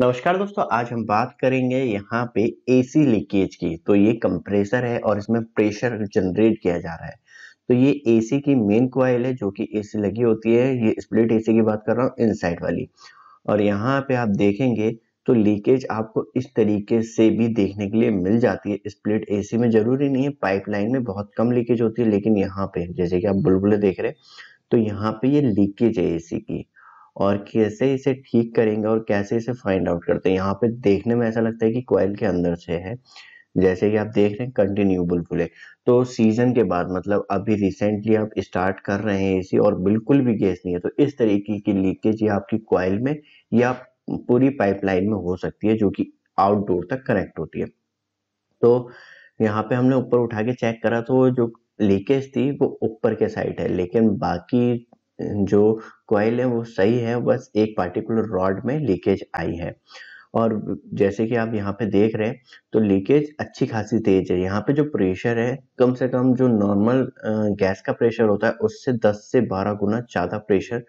नमस्कार दोस्तों आज हम बात करेंगे यहाँ पे एसी लीकेज की तो ये कंप्रेसर है और इसमें प्रेशर जनरेट किया जा रहा है तो ये एसी की मेन क्वाइल है जो कि एसी लगी होती है ये स्प्लिट एसी की बात कर रहा हूँ इनसाइड वाली और यहाँ पे आप देखेंगे तो लीकेज आपको इस तरीके से भी देखने के लिए मिल जाती है स्प्लिट ए में जरूरी नहीं है पाइपलाइन में बहुत कम लीकेज होती है लेकिन यहाँ पे जैसे कि आप बुलबुले देख रहे हैं तो यहाँ पे ये लीकेज है एसी की और कैसे इसे ठीक करेंगे और कैसे इसे फाइंड आउट करते हैं यहाँ पे देखने में ऐसा लगता है कि क्वाइल के अंदर से है जैसे कि आप देख रहे हैं कंटिन्यू बुलबुल तो सीजन के बाद मतलब अभी रिसेंटली आप स्टार्ट कर रहे हैं इसी और बिल्कुल भी गैस नहीं है तो इस तरीके की लीकेज ये आपकी क्वाइल में या पूरी पाइपलाइन में हो सकती है जो कि आउटडोर तक कनेक्ट होती है तो यहाँ पे हमने ऊपर उठा के चेक करा तो जो लीकेज थी वो ऊपर के साइड है लेकिन बाकी जो कोयल है वो सही है बस एक पार्टिकुलर रॉड में लीकेज आई है और जैसे कि आप यहाँ पे देख रहे हैं तो लीकेज अच्छी खासी तेज है यहाँ पे जो प्रेशर है कम से कम जो नॉर्मल गैस का प्रेशर होता है उससे 10 से 12 गुना ज़्यादा प्रेशर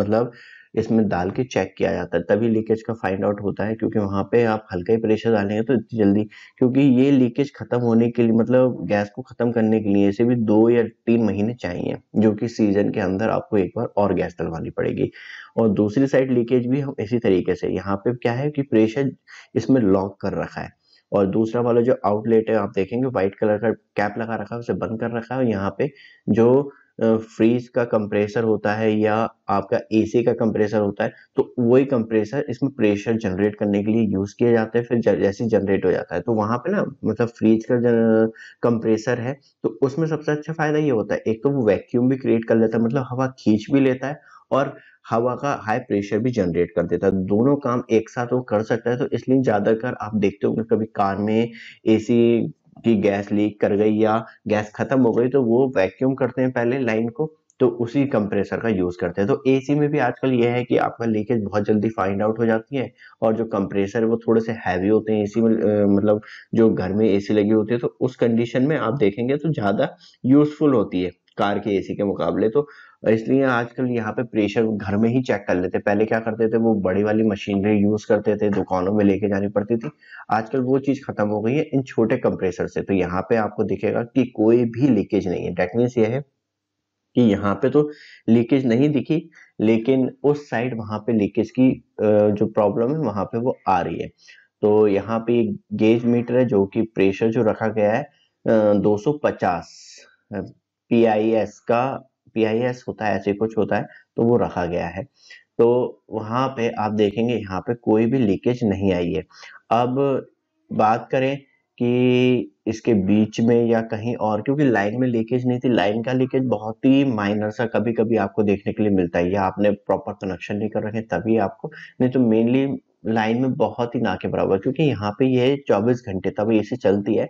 मतलब इसमें डाल के चेक किया जाता है तभी लीकेज का फाइंड आउट होता है क्योंकि वहाँ पे आप हल्का ही प्रेशर डालेंगे तो इतनी जल्दी क्योंकि ये लीकेज खत्म होने के लिए मतलब गैस को खत्म करने के लिए इसे भी दो या तीन महीने चाहिए जो कि सीजन के अंदर आपको एक बार और गैस डलवानी पड़ेगी और दूसरी साइड लीकेज भी हम इसी तरीके से यहाँ पे क्या है कि प्रेशर इसमें लॉक कर रखा है और दूसरा वाला जो आउटलेट है आप देखेंगे व्हाइट कलर का कैप लगा रखा है उसे बंद कर रखा है और यहाँ पे जो फ्रीज का कंप्रेसर होता है या आपका एसी का कंप्रेसर होता है तो वही कंप्रेसर इसमें प्रेशर जनरेट करने के लिए यूज़ किया जाते हैं फिर जैसे जनरेट हो जाता है तो वहां पे ना मतलब फ्रीज का कंप्रेसर है तो उसमें सबसे अच्छा फ़ायदा ये होता है एक तो वो वैक्यूम भी क्रिएट कर लेता है मतलब हवा खींच भी लेता है और हवा का हाई प्रेशर भी जनरेट कर देता है दोनों काम एक साथ वो कर सकता है तो इसलिए ज़्यादातर आप देखते होंगे कभी कार में एसी कि गैस लीक कर गई या गैस खत्म हो गई तो वो वैक्यूम करते हैं पहले लाइन को तो उसी कंप्रेसर का यूज करते हैं तो एसी में भी आजकल यह है कि आपका लीकेज बहुत जल्दी फाइंड आउट हो जाती है और जो कंप्रेसर है वो थोड़े से हैवी होते हैं एसी में मतलब जो घर में एसी लगी होती है तो उस कंडीशन में आप देखेंगे तो ज्यादा यूजफुल होती है कार के एसी के मुकाबले तो और इसलिए आजकल यहाँ पे प्रेशर घर में ही चेक कर लेते पहले क्या करते थे वो बड़ी वाली मशीनरी यूज करते थे दुकानों में लेके जानी पड़ती थी आजकल वो चीज खत्म हो गई है इन छोटे कंप्रेसर से तो यहाँ पे आपको दिखेगा कि कोई भी लीकेज नहीं है टेक्निक्स ये है कि यहाँ पे तो लीकेज नहीं दिखी लेकिन उस साइड वहां पे लीकेज की जो प्रॉब्लम है वहां पे वो आ रही है तो यहाँ पे गेज मीटर है जो कि प्रेशर जो रखा गया है 250 सौ का पीआईएस होता है ऐसे कुछ होता है तो वो रखा गया है तो वहां पे आप देखेंगे यहाँ पे कोई भी लीकेज नहीं आई है अब बात करें कि इसके बीच में या कहीं और क्योंकि लाइन में लीकेज नहीं थी लाइन का लीकेज बहुत ही माइनर सा कभी कभी आपको देखने के लिए मिलता है या आपने प्रॉपर कनेक्शन नहीं कर रखे तभी आपको नहीं तो मेनली लाइन में बहुत ही ना के बराबर क्योंकि यहाँ पे ये चौबीस घंटे तब ए चलती है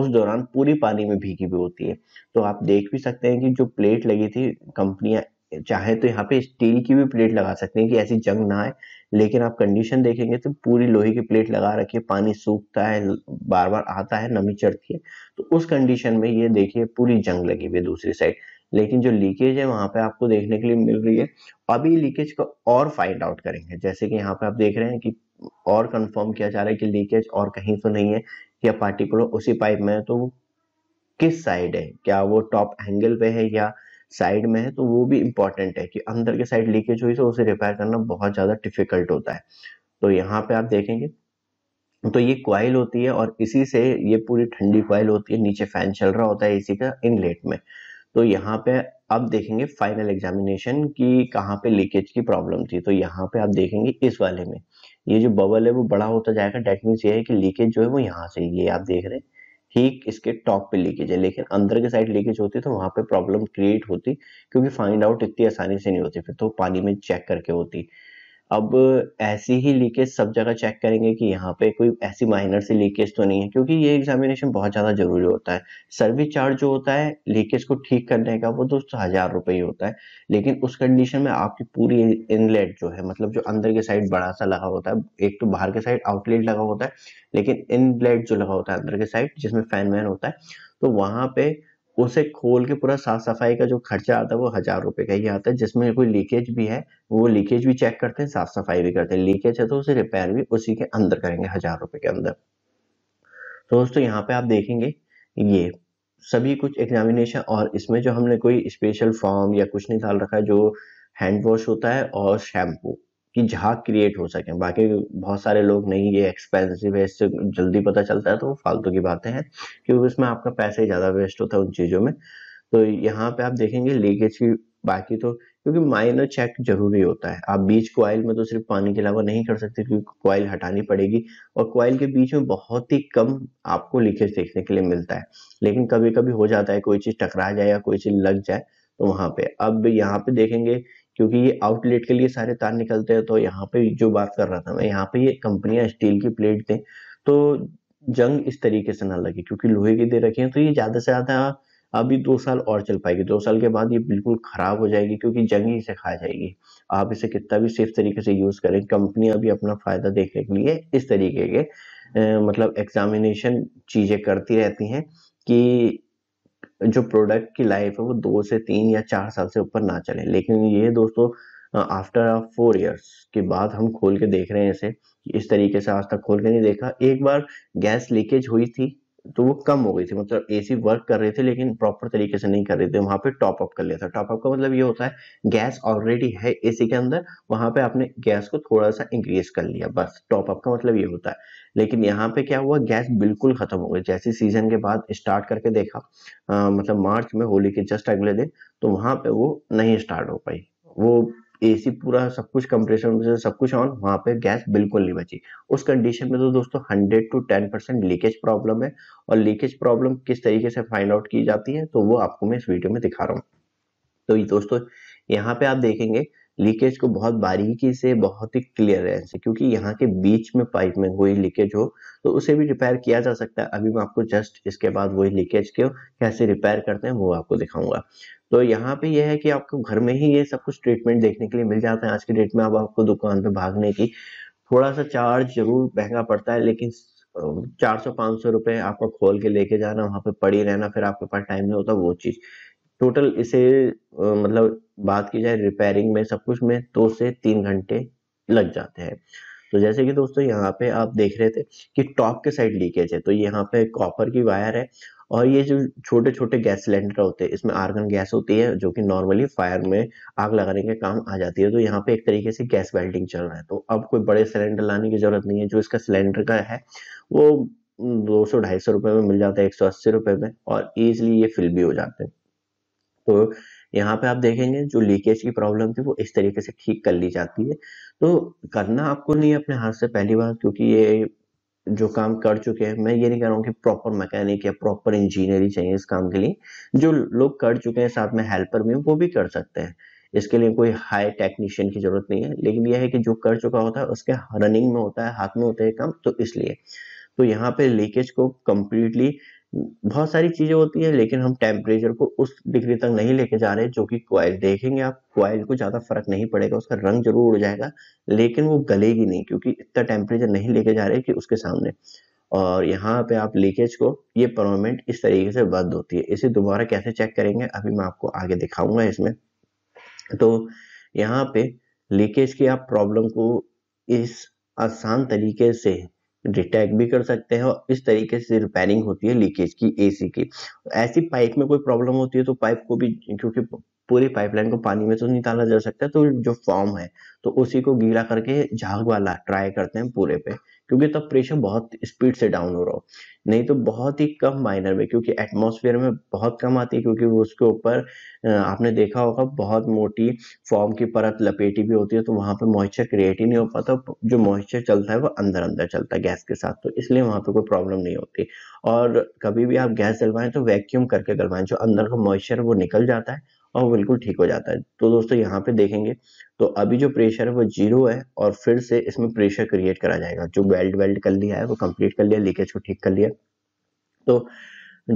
उस दौरान पूरी पानी में भीगी भी होती है तो आप देख भी सकते हैं कि जो प्लेट लगी थी कंपनियां चाहे तो यहाँ पे स्टील की भी प्लेट लगा सकते हैं कि ऐसी जंग ना आए लेकिन आप कंडीशन देखेंगे तो पूरी लोहे की प्लेट लगा रखी है पानी सूखता है बार बार आता है नमी चढ़ती है तो उस कंडीशन में ये देखिए पूरी जंग लगी हुई है दूसरी साइड लेकिन जो लीकेज है वहां पे आपको देखने के लिए मिल रही है अभी लीकेज को और फाइंड आउट करेंगे जैसे कि यहाँ पे आप देख रहे हैं कि और कंफर्म किया जा रहा है कि लीकेज और कहीं तो नहीं है या पार्टिकुलर उसी पाइप में है तो वो किस साइड है क्या वो टॉप एंगल पे है या साइड में है तो वो भी इंपॉर्टेंट है कि अंदर के साइड लीकेज हुई तो उसे रिपेयर करना बहुत ज़्यादा डिफिकल्ट होता है तो यहाँ पे आप देखेंगे तो ये क्वाइल होती है और इसी से ये पूरी ठंडी क्वाइल होती है नीचे फैन चल रहा होता है इसी का इनलेट में तो यहाँ पे अब देखेंगे फाइनल एग्जामिनेशन की कहाँ पे लीकेज की प्रॉब्लम थी तो यहाँ पे आप देखेंगे इस वाले में ये जो बबल है वो बड़ा होता जाएगा डेट मीन्स ये है कि लीकेज जो है वो यहाँ से ये आप देख रहे हैं ठीक इसके टॉप पे लीकेज है लेकिन अंदर के साइड लीकेज होती तो वहां पे प्रॉब्लम क्रिएट होती क्योंकि फाइंड आउट इतनी आसानी से नहीं होती फिर तो पानी में चेक करके होती अब ऐसी ही लीकेज सब जगह चेक करेंगे कि यहाँ पे कोई ऐसी माइनर सी लीकेज तो नहीं है क्योंकि ये एग्जामिनेशन बहुत ज़्यादा जरूरी होता है सर्विस चार्ज जो होता है लीकेज को ठीक करने का वो दोस्तों हज़ार रुपये ही होता है लेकिन उस कंडीशन में आपकी पूरी इनलेट जो है मतलब जो अंदर के साइड बड़ा सा लगा होता है एक तो बाहर के साइड आउटलेट लगा होता है लेकिन इनलेट जो लगा होता है अंदर के साइड जिसमें फैन वैन होता है तो वहां पे उसे खोल के पूरा साफ सफाई का जो खर्चा आता है वो हजार रुपए का ही आता है जिसमें कोई लीकेज भी है वो लीकेज भी चेक करते हैं साफ सफाई भी करते हैं लीकेज है तो उसे रिपेयर भी उसी के अंदर करेंगे हजार रुपए के अंदर तो दोस्तों यहाँ पे आप देखेंगे ये सभी कुछ एग्जामिनेशन और इसमें जो हमने कोई स्पेशल फॉर्म या कुछ नहीं डाल रखा है जो हैंड वॉश होता है और शैम्पू कि झाग क्रिएट हो सके बाकी बहुत सारे लोग नहीं ये एक्सपेंसिव है इससे जल्दी पता चलता है तो फालतू की बातें हैं क्योंकि उसमें आपका पैसा ही ज़्यादा वेस्ट होता है उन चीज़ों में तो यहाँ पे आप देखेंगे लीकेज की बाकी तो क्योंकि माइनर चेक जरूरी होता है आप बीच क्वाइल में तो सिर्फ पानी के अलावा नहीं कर सकते क्योंकि क्वाइल हटानी पड़ेगी और क्वाइल के बीच में बहुत ही कम आपको लीकेज देखने के लिए मिलता है लेकिन कभी कभी हो जाता है कोई चीज़ टकरा जाए या कोई चीज़ लग जाए तो वहां पे अब यहाँ पे देखेंगे क्योंकि ये आउटलेट के लिए सारे तार निकलते हैं तो यहाँ पे जो बात कर रहा था मैं यहाँ पे ये कंपनियां स्टील की प्लेट दें तो जंग इस तरीके से ना लगे क्योंकि लोहे की दे रखी है तो ये ज़्यादा से ज़्यादा अभी दो साल और चल पाएगी दो साल के बाद ये बिल्कुल ख़राब हो जाएगी क्योंकि जंग ही इसे खा जाएगी आप इसे कितना भी सेफ तरीके से यूज़ करें कंपनियां भी अपना फ़ायदा देखने के लिए इस तरीके के मतलब एग्जामिनेशन चीज़ें करती रहती हैं कि जो प्रोडक्ट की लाइफ है वो दो से तीन या चार साल से ऊपर ना चले लेकिन ये दोस्तों आफ्टर फोर इयर्स के बाद हम खोल के देख रहे हैं इसे इस तरीके से आज तक खोल के नहीं देखा एक बार गैस लीकेज हुई थी तो वो कम हो गई थी मतलब एसी वर्क कर रहे थे लेकिन प्रॉपर तरीके से नहीं कर रहे थे वहां पे टॉप अप कर लिया था टॉप अप का मतलब ये होता है गैस ऑलरेडी है एसी के अंदर वहां पे आपने गैस को थोड़ा सा इंक्रीज कर लिया बस टॉप अप का मतलब ये होता है लेकिन यहाँ पे क्या हुआ गैस बिल्कुल खत्म हो गई जैसे सीजन के बाद स्टार्ट करके देखा आ, मतलब मार्च में होली के जस्ट अगले दिन तो वहां पे वो नहीं स्टार्ट हो पाई वो एसी पूरा सब कुछ कंप्रेसर सब कुछ ऑन वहाँ पे गैस बिल्कुल नहीं बची उस कंडीशन में तो दोस्तों 100 टू 10 परसेंट लीकेज प्रॉब्लम है और लीकेज प्रॉब्लम किस तरीके से फाइंड आउट की जाती है तो वो आपको मैं इस वीडियो में दिखा रहा हूँ तो दोस्तों यहाँ पे आप देखेंगे लीकेज को बहुत बारीकी से बहुत ही क्लियर है क्योंकि यहाँ के बीच में पाइप में कोई लीकेज हो तो उसे भी रिपेयर किया जा सकता है अभी मैं आपको जस्ट इसके बाद वही लीकेज के कैसे रिपेयर करते हैं वो आपको दिखाऊंगा तो यहाँ पे यह है कि आपको घर में ही ये सब कुछ ट्रीटमेंट देखने के लिए मिल जाता है आज के डेट में अब आपको दुकान पे भागने की थोड़ा सा चार्ज जरूर महंगा पड़ता है लेकिन चार सौ पांच सौ रुपए आपको खोल के लेके जाना वहां पे पड़ी रहना फिर आपके पास टाइम नहीं होता वो चीज़ टोटल इसे मतलब बात की जाए रिपेयरिंग में सब कुछ में दो से तीन घंटे लग जाते हैं तो जैसे कि दोस्तों यहाँ पे आप देख रहे थे कि टॉप के साइड लीकेज है तो यहाँ पे कॉपर की वायर है और ये जो छोटे छोटे गैस सिलेंडर होते हैं इसमें आर्गन गैस होती है जो कि नॉर्मली फायर में आग लगाने के काम आ जाती है तो यहाँ पे एक तरीके से गैस वेल्डिंग चल रहा है तो अब कोई बड़े सिलेंडर लाने की जरूरत नहीं है जो इसका सिलेंडर का है वो दो सौ ढाई सौ रुपये में मिल जाता है एक सौ अस्सी रुपये में और ईजिली ये फिल भी हो जाते हैं तो यहाँ पे आप देखेंगे जो लीकेज की प्रॉब्लम थी वो इस तरीके से ठीक कर ली जाती है तो करना आपको नहीं अपने हाथ से पहली बार क्योंकि ये जो काम कर चुके हैं मैं ये नहीं कह रहा हूँ कि प्रॉपर मैकेनिक या प्रॉपर इंजीनियरिंग चाहिए इस काम के लिए जो लोग कर चुके हैं साथ में हेल्पर भी वो भी कर सकते हैं इसके लिए कोई हाई टेक्नीशियन की जरूरत नहीं है लेकिन यह है कि जो कर चुका होता है उसके रनिंग में होता है हाथ में होता है काम तो इसलिए तो यहाँ पे लीकेज को कम्प्लीटली बहुत सारी चीज़ें होती है लेकिन हम टेम्परेचर को उस डिग्री तक नहीं लेके जा रहे जो कि क्वाइल देखेंगे आप क्वाइल को ज़्यादा फर्क नहीं पड़ेगा उसका रंग जरूर उड़ जाएगा लेकिन वो गलेगी नहीं क्योंकि इतना टेम्परेचर नहीं लेके जा रहे कि उसके सामने और यहाँ पे आप लीकेज को ये परमानेंट इस तरीके से बंद होती है इसे दोबारा कैसे चेक करेंगे अभी मैं आपको आगे दिखाऊंगा इसमें तो यहाँ पे लीकेज की आप प्रॉब्लम को इस आसान तरीके से डिटेक्ट भी कर सकते हैं और इस तरीके से रिपेयरिंग होती है लीकेज की एसी की ऐसी पाइप में कोई प्रॉब्लम होती है तो पाइप को भी क्योंकि पूरी पाइपलाइन को पानी में तो निकाला जा सकता है तो जो फॉर्म है तो उसी को गीला करके झाग वाला ट्राई करते हैं पूरे पे क्योंकि तब प्रेशर बहुत स्पीड से डाउन हो रहा हो नहीं तो बहुत ही कम माइनर में क्योंकि एटमॉस्फेयर में बहुत कम आती है क्योंकि उसके ऊपर आपने देखा होगा बहुत मोटी फॉर्म की परत लपेटी भी होती है तो वहां पर मॉइस्चर क्रिएट ही नहीं हो पाता जो मॉइस्चर चलता है वो अंदर अंदर चलता है गैस के साथ तो इसलिए वहां पर कोई प्रॉब्लम नहीं होती और कभी भी आप गैस जलवाएं तो वैक्यूम करके गलवाएं जो अंदर का मॉइस्चर वो निकल जाता है और वो बिल्कुल ठीक हो जाता है तो दोस्तों यहाँ पे देखेंगे तो अभी जो प्रेशर है वो जीरो है और फिर से इसमें प्रेशर क्रिएट करा जाएगा जो वेल्ड वेल्ड कर लिया है वो कंप्लीट कर लिया लीकेज को ठीक कर लिया तो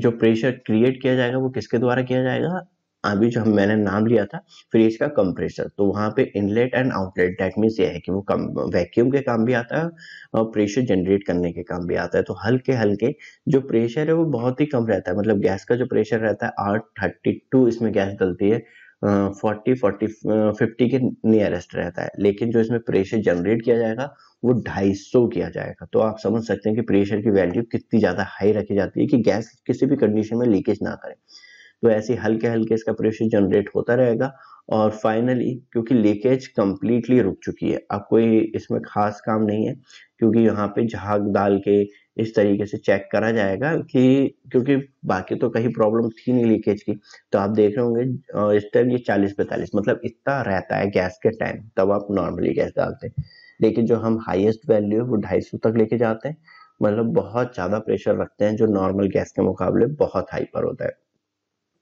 जो प्रेशर क्रिएट किया जाएगा वो किसके द्वारा किया जाएगा अभी जो हम मैंने नाम लिया था फ्रिज का कंप्रेसर तो वहां पे inlet and outlet that mean ये है कि वो कम वैक्यूम के काम भी आता है और प्रेशर जनरेट करने के काम भी आता है तो हल्के हल्के जो प्रेशर है वो बहुत ही कम रहता है मतलब गैस का जो प्रेशर रहता है आठ थर्टी टू इसमें गैस डलती है फोर्टी फोर्टी फिफ्टी के नियरेस्ट रहता है लेकिन जो इसमें प्रेशर जनरेट किया जाएगा वो ढाई सौ किया जाएगा तो आप समझ सकते हैं कि प्रेशर की वैल्यू कितनी ज़्यादा हाई रखी जाती है कि गैस किसी भी कंडीशन में लीकेज ना करें तो ऐसे हल्के हल्के इसका प्रेशर जनरेट होता रहेगा और फाइनली क्योंकि लीकेज कम्प्लीटली रुक चुकी है अब कोई इसमें खास काम नहीं है क्योंकि यहाँ पे झाग डाल के इस तरीके से चेक करा जाएगा कि क्योंकि बाकी तो कहीं प्रॉब्लम थी नहीं लीकेज की तो आप देख रहे होंगे इस टाइम ये चालीस पैंतालीस मतलब इतना रहता है गैस के टाइम तब आप नॉर्मली गैस डालते हैं लेकिन जो हम हाईएस्ट वैल्यू है वो ढाई सौ तक लेके जाते हैं मतलब बहुत ज़्यादा प्रेशर रखते हैं जो नॉर्मल गैस के मुकाबले बहुत हाई पर होता है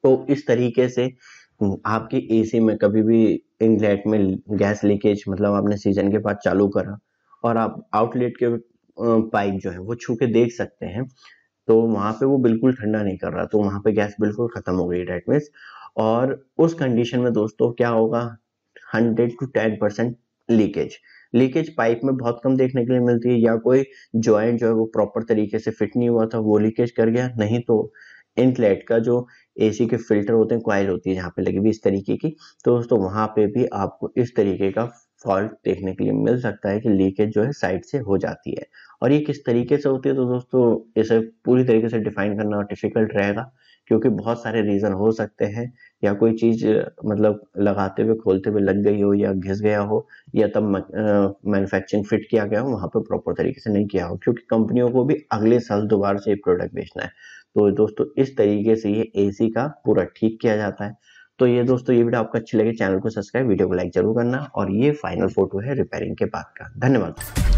तो इस तरीके से हम्म, आपके एसी में कभी भी इनलेट में गैस लीकेज मतलब आपने सीजन के बाद चालू करा और आप आउटलेट के पाइप जो है वो छू के देख सकते हैं तो वहां पे वो बिल्कुल ठंडा नहीं कर रहा तो वहां पे गैस बिल्कुल ख़त्म हो गई डेट मीन और उस कंडीशन में दोस्तों क्या होगा hundred two ten percent leakage leakage pipe में बहुत कम देखने के लिए मिलती है या कोई ज्वाइंट जो है वो प्रॉपर तरीके से फिट नहीं हुआ था वो लीकेज कर गया नहीं तो इनलेट का जो एसी के फिल्टर होते हैं क्वाइल होती है जहाँ पे लगी हुई इस तरीके की तो दोस्तों वहां पे भी आपको इस तरीके का फॉल्ट देखने के लिए मिल सकता है कि लीकेज जो है साइड से हो जाती है और ये किस तरीके से होती है तो दोस्तों इसे पूरी तरीके से डिफाइन करना डिफिकल्ट रहेगा क्योंकि बहुत सारे रीज़न हो सकते हैं या कोई चीज़ मतलब लगाते हुए खोलते हुए लग गई हो या घिस गया हो या तब मैन्युफैक्चरिंग फिट किया गया हो वहां पर प्रॉपर तरीके से नहीं किया हो क्योंकि कंपनियों को भी अगले साल दोबारा से ये प्रोडक्ट बेचना है तो दोस्तों इस तरीके से ये एसी का पूरा ठीक किया जाता है तो ये दोस्तों ये वीडियो आपको अच्छी लगे चैनल को सब्सक्राइब वीडियो को लाइक जरूर करना और ये फाइनल फोटो है रिपेयरिंग के बाद का धन्यवाद